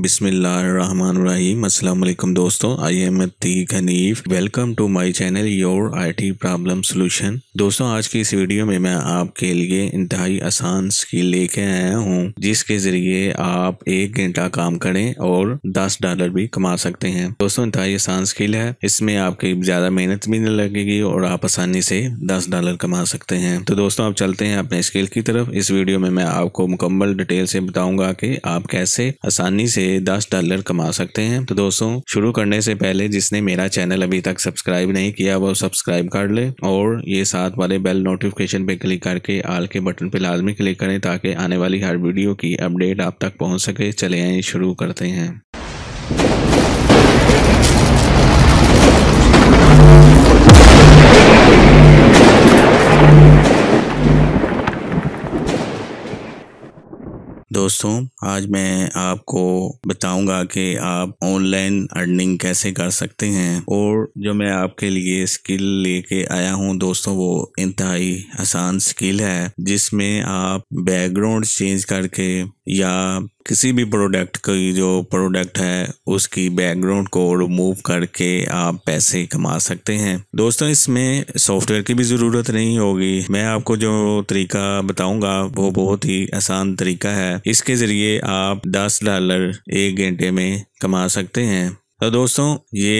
बिसमीम दोस्तों I am Atiq Hanif welcome to my channel your IT problem solution दोस्तों आज की इस वीडियो में मैं आपके लिए इंतहाई आसान स्किल लेके आया हूँ जिसके ज़रिए आप एक घंटा काम करें और दस डॉलर भी कमा सकते हैं दोस्तों इंतहाई आसान स्किल है इसमें आपकी ज़्यादा मेहनत भी नहीं लगेगी और आप आसानी से दस डॉलर कमा सकते हैं तो दोस्तों आप चलते हैं अपने स्किल की तरफ इस वीडियो में मैं आपको मुकम्मल डिटेल से बताऊँगा की आप कैसे आसानी से से दस डॉलर कमा सकते हैं तो दोस्तों शुरू करने से पहले जिसने मेरा चैनल अभी तक सब्सक्राइब नहीं किया वो सब्सक्राइब कर ले और ये साथ वाले बेल नोटिफिकेशन पे क्लिक करके आल के बटन पे लाजमी क्लिक करें ताकि आने वाली हर वीडियो की अपडेट आप तक पहुँच सके चले आए शुरू करते हैं दोस्तों आज मैं आपको बताऊंगा कि आप ऑनलाइन अर्निंग कैसे कर सकते हैं और जो मैं आपके लिए स्किल लेके आया हूं दोस्तों वो इंतहाई आसान स्किल है जिसमें आप बैकग्राउंड चेंज करके या किसी भी प्रोडक्ट की जो प्रोडक्ट है उसकी बैकग्राउंड को रिमूव करके आप पैसे कमा सकते हैं दोस्तों इसमें सॉफ्टवेयर की भी ज़रूरत नहीं होगी मैं आपको जो तरीका बताऊंगा वो बहुत ही आसान तरीका है इसके ज़रिए आप 10 डॉलर एक घंटे में कमा सकते हैं तो दोस्तों ये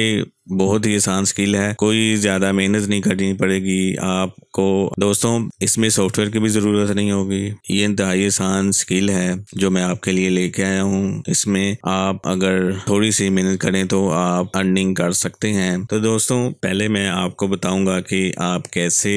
बहुत ही आसान स्किल है कोई ज़्यादा मेहनत नहीं करनी पड़ेगी आपको दोस्तों इसमें सॉफ्टवेयर की भी ज़रूरत नहीं होगी ये इंतहाई आसान स्किल है जो मैं आपके लिए लेके आया हूँ इसमें आप अगर थोड़ी सी मेहनत करें तो आप अर्निंग कर सकते हैं तो दोस्तों पहले मैं आपको बताऊँगा कि आप कैसे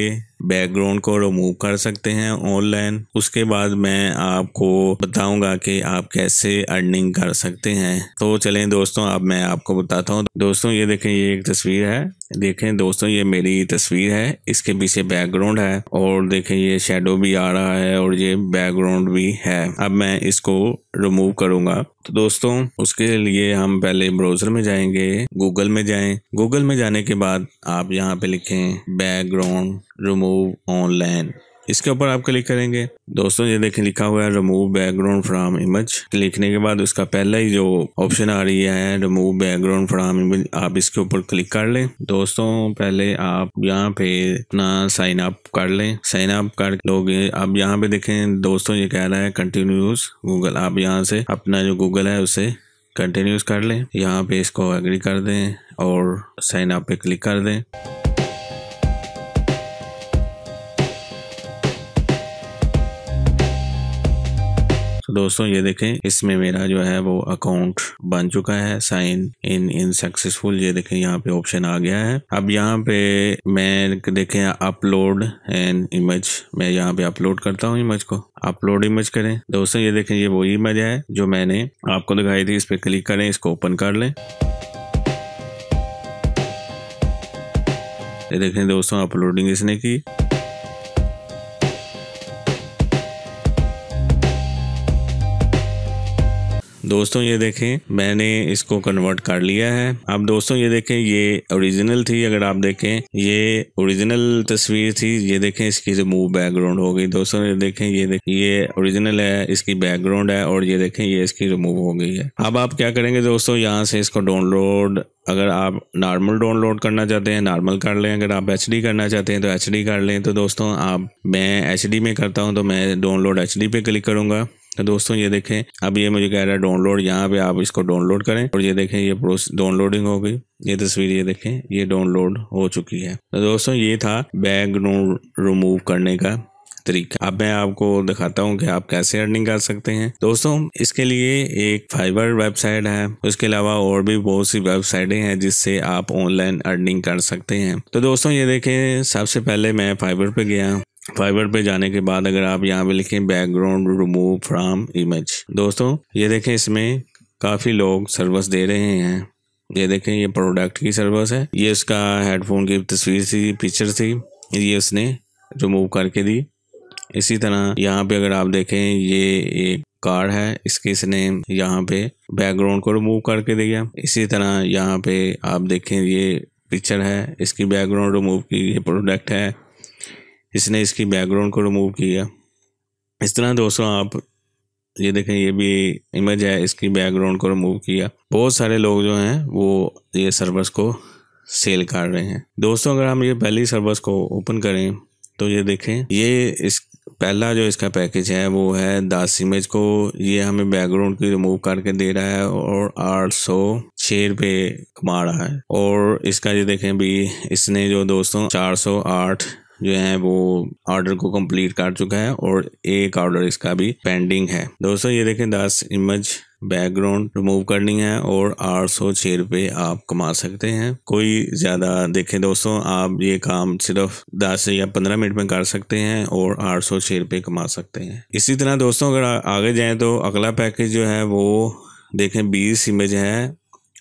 बैकग्राउंड को रिमूव कर सकते हैं ऑनलाइन उसके बाद मैं आपको बताऊंगा कि आप कैसे अर्निंग कर सकते हैं तो चलें दोस्तों अब मैं आपको बताता हूँ दोस्तों ये देखें ये एक तस्वीर है देखें दोस्तों ये मेरी तस्वीर है इसके पीछे बैकग्राउंड है और देखें ये शेडो भी आ रहा है और ये बैकग्राउंड भी है अब मैं इसको रिमूव करूंगा तो दोस्तों उसके लिए हम पहले ब्राउज़र में जाएंगे गूगल में जाएं गूगल में जाने के बाद आप यहाँ पे लिखें बैकग्राउंड रिमूव ऑनलाइन इसके ऊपर आप क्लिक करेंगे दोस्तों ये देखें लिखा हुआ है रिमूव बैकग्राउंड फ्राम इमेज लिखने के बाद उसका पहला ही जो ऑप्शन आ रही है रिमूव बैकग्राउंड फ्राम इमेज आप इसके ऊपर क्लिक कर लें दोस्तों पहले आप यहाँ पे अपना साइन अप कर लें साइन अप कर लोग अब यहाँ पे देखें दोस्तों ये कह रहा है कंटिन्यूस गूगल आप यहाँ से अपना जो गूगल है उसे कंटिन्यूस कर लें यहाँ पे इसको एग्री कर दें और साइन अप पे क्लिक कर दें दोस्तों ये देखें इसमें मेरा जो है वो अकाउंट बन चुका है साइन इन इन सक्सेसफुल ये देखें यहाँ पे ऑप्शन आ गया है अब यहाँ पे मैं देखें अपलोड एन इमेज मैं यहाँ पे अपलोड करता हूँ इमेज को अपलोड इमेज करें दोस्तों ये देखें ये वही इमेज है जो मैंने आपको दिखाई थी इस पर क्लिक करें इसको ओपन कर लें ये देखें दोस्तों अपलोडिंग इसने की दोस्तों ये देखें मैंने इसको कन्वर्ट कर लिया है अब दोस्तों ये देखें ये ओरिजिनल थी अगर आप देखें ये ओरिजिनल तस्वीर थी ये देखें इसकी रिमूव बैकग्राउंड हो गई दोस्तों ये देखें ये देखें ये ओरिजिनल है इसकी बैकग्राउंड है और ये देखें ये इसकी रिमूव हो गई है अब आप क्या करेंगे दोस्तों यहाँ से इसको डाउनलोड अगर आप नॉर्मल डाउनलोड करना चाहते हैं नॉर्मल कर लें अगर आप एच करना चाहते हैं तो एच कर लें तो दोस्तों आप मैं एच में करता हूँ तो मैं डाउनलोड एच पे क्लिक करूँगा तो दोस्तों ये देखें अब ये मुझे कह रहा है डाउनलोड यहाँ पे आप इसको डाउनलोड करें और ये देखें ये डाउनलोडिंग हो गई ये तस्वीर ये देखें ये डाउनलोड हो चुकी है तो दोस्तों ये था बैग रिमूव करने का तरीका अब मैं आपको दिखाता हूँ कि आप कैसे अर्निंग कर सकते हैं दोस्तों इसके लिए एक फाइबर वेबसाइट है उसके अलावा और भी बहुत सी वेबसाइटें हैं जिससे आप ऑनलाइन अर्निंग कर सकते हैं तो दोस्तों ये देखें सबसे पहले मैं फाइबर पे गया फाइबर पे जाने के बाद अगर आप यहाँ पे लिखें बैकग्राउंड रिमूव फ्राम इमेज दोस्तों ये देखें इसमें काफ़ी लोग सर्विस दे रहे हैं ये देखें ये प्रोडक्ट की सर्विस है ये इसका हेडफोन की तस्वीर थी पिक्चर थी ये उसने रिमूव करके दी इसी तरह यहाँ पे अगर आप देखें ये एक कार है इसके इसने यहाँ पे बैकग्राउंड को रिमूव करके दिया इसी तरह यहाँ पे आप देखें ये पिक्चर है इसकी बैकग्राउंड रिमूव की ये प्रोडक्ट है इसने इसकी बैकग्राउंड को रिमूव किया इस तरह दोस्तों आप ये देखें ये भी इमेज है इसकी बैकग्राउंड को रिमूव किया बहुत सारे लोग जो हैं वो ये सर्वर्स को सेल कर रहे हैं दोस्तों अगर हम ये पहली सर्वर्स को ओपन करें तो ये देखें ये इस पहला जो इसका पैकेज है वो है दस इमेज को ये हमें बैकग्राउंड की रिमूव करके दे रहा है और आठ सौ छः रुपये कमा रहा है और इसका ये देखें भी इसने जो दोस्तों चार सौ आठ जो है वो ऑर्डर को कंप्लीट कर चुका है और एक ऑर्डर इसका भी पेंडिंग है दोस्तों ये देखें दस इमेज बैकग्राउंड रिमूव करनी है और आठ सौ छः रुपये आप कमा सकते हैं कोई ज़्यादा देखें दोस्तों आप ये काम सिर्फ दस या पंद्रह मिनट में कर सकते हैं और आठ सौ छः रुपये कमा सकते हैं इसी तरह दोस्तों अगर आगे जाए तो अगला पैकेज जो है वो देखें बीस इमेज है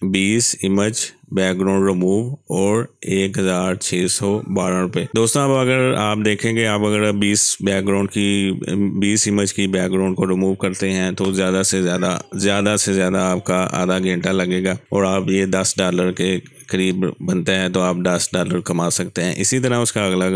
बीस इमेज बैकग्राउंड रिमूव और एक हज़ार छः सौ बारह रुपये दोस्तों अब अगर आप देखेंगे आप अगर बीस बैकग्राउंड की बीस इमेज की बैकग्राउंड को रिमूव करते हैं तो ज़्यादा से ज़्यादा ज़्यादा से ज़्यादा आपका आधा घंटा लगेगा और आप ये दस डॉलर के करीब बनता है तो आप दस डॉलर कमा सकते हैं इसी तरह उसका अगला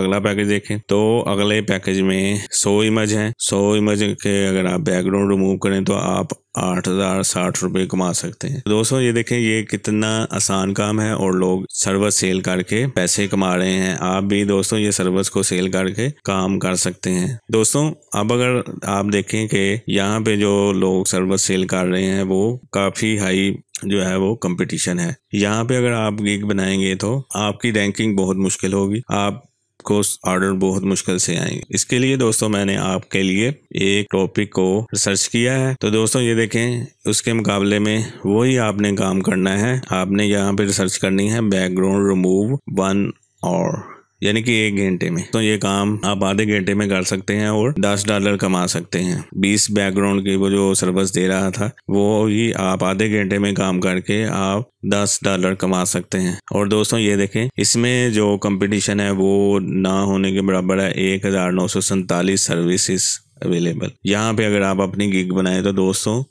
अगला पैकेज देखें तो अगले पैकेज में सौ इमेज हैं सौ इमेज के अगर आप बैकग्राउंड रिमूव करें तो आप आठ हज़ार साठ रुपये कमा सकते हैं दोस्तों ये देखें ये कितना आसान काम है और लोग सर्विस सेल करके पैसे कमा रहे हैं आप भी दोस्तों ये सर्विस को सेल करके काम कर सकते हैं दोस्तों अब अगर आप देखें कि यहाँ पे जो लोग सर्वस सेल कर रहे हैं वो काफ़ी हाई जो है वो कंपटीशन है यहाँ पे अगर आप गिग बनाएंगे तो आपकी रैंकिंग बहुत मुश्किल होगी आप आपको ऑर्डर बहुत मुश्किल से आएंगे इसके लिए दोस्तों मैंने आपके लिए एक टॉपिक को रिसर्च किया है तो दोस्तों ये देखें उसके मुकाबले में वही आपने काम करना है आपने यहाँ पे रिसर्च करनी है बैकग्राउंड रिमूव वन और यानी कि एक घंटे में तो ये काम आप आधे घंटे में कर सकते हैं और दस डॉलर कमा सकते हैं बीस बैकग्राउंड की वो जो सर्विस दे रहा था वो ही आप आधे घंटे में काम करके आप दस डॉलर कमा सकते हैं और दोस्तों ये देखें इसमें जो कंपटीशन है वो ना होने के बराबर है एक हजार नौ सौ सैतालीस सर्विसेज अवेलेबल यहाँ पे अगर आप अपनी गिग बनाए तो दोस्तों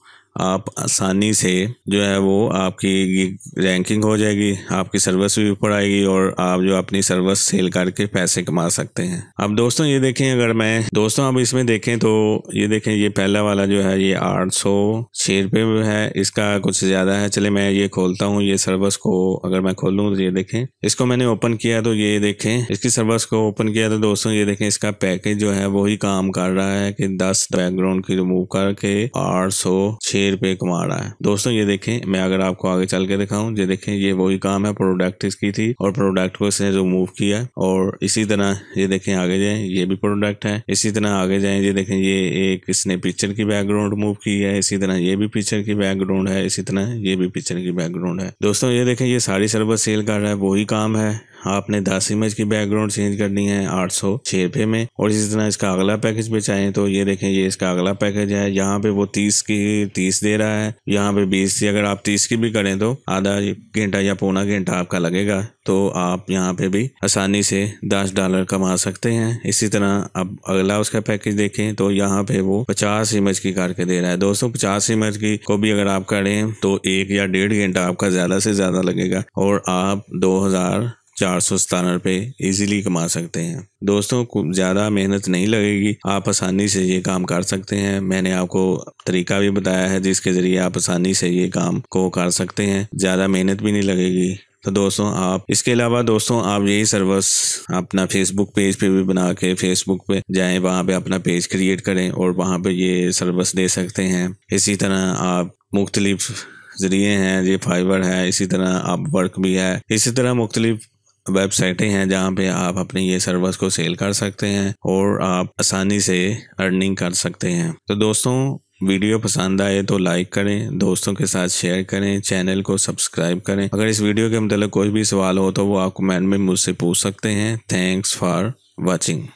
आप आसानी से जो है वो आपकी रैंकिंग हो जाएगी आपकी सर्विस भी ऊपर आएगी और आप जो अपनी सर्विस सेल करके पैसे कमा सकते हैं अब दोस्तों ये देखें अगर मैं दोस्तों अब इसमें देखें तो ये देखें ये पहला वाला जो है ये आठ सौ छः रुपये है इसका कुछ ज़्यादा है चले मैं ये खोलता हूँ ये सर्विस को अगर मैं खोलूँ तो ये देखें इसको मैंने ओपन किया तो ये देखें इसकी सर्विस को ओपन किया तो दोस्तों ये देखें इसका पैकेज जो है वही काम कर रहा है कि दस बैकग्राउंड की रिमूव करके आठ सौ छः शेयर पे कमा रहा है दोस्तों ये देखें मैं अगर आपको आगे चल के दिखाऊं ये देखें ये वही काम है प्रोडक्ट इसकी थी और प्रोडक्ट को इसने जो मूव किया और इसी तरह ये देखें आगे जाए ये भी प्रोडक्ट है इसी तरह आगे जाए ये देखें ये एक इसने पिक्चर की बैकग्राउंड मूव की है इसी तरह ये भी पिक्चर की बैकग्राउंड है इसी तरह ये भी पिक्चर की बैकग्राउंड है दोस्तों ये देखें ये सारी सर्विस सेल कर रहा है वही काम है आपने दस इमेज की बैकग्राउंड चेंज करनी है आठ सौ रुपए में और इसी तरह इसका अगला पैकेज पे चाहिए तो ये देखें ये इसका अगला पैकेज है यहाँ पे वो तीस की तीस दे रहा है यहाँ पे बीस अगर आप तीस की भी करें तो आधा घंटा या पौना घंटा आपका लगेगा तो आप यहाँ पे भी आसानी से दस डॉलर कमा सकते हैं इसी तरह अब अगला उसका पैकेज देखें तो यहाँ पे वो पचास इमेज की करके दे रहा है दोस्तों पचास इमेज की को भी अगर आप करें तो एक या डेढ़ घंटा आपका ज्यादा से ज्यादा लगेगा और आप दो हजार चार सौ सतानवे ईजिली कमा सकते हैं दोस्तों ज़्यादा मेहनत नहीं लगेगी आप आसानी से ये काम कर सकते हैं मैंने आपको तरीका भी बताया है जिसके ज़रिए आप आसानी से ये काम को कर सकते हैं ज़्यादा मेहनत भी नहीं लगेगी तो दोस्तों आप इसके अलावा दोस्तों आप यही सर्विस अपना फेसबुक पेज पे भी बना के फेसबुक पे जाएं वहाँ पे अपना पेज क्रिएट करें और वहाँ पे ये सर्विस दे सकते हैं इसी तरह आप मुख्तलिफ ज़रिए हैं ये फाइबर है इसी तरह आप वर्क भी है इसी तरह मुख्तलिफ वेबसाइटें हैं जहाँ पे आप अपनी ये सर्विस को सेल कर सकते हैं और आप आसानी से अर्निंग कर सकते हैं तो दोस्तों वीडियो पसंद आए तो लाइक करें दोस्तों के साथ शेयर करें चैनल को सब्सक्राइब करें अगर इस वीडियो के मतलब कोई भी सवाल हो तो वो आप कमेंट में मुझसे पूछ सकते हैं थैंक्स फॉर वॉचिंग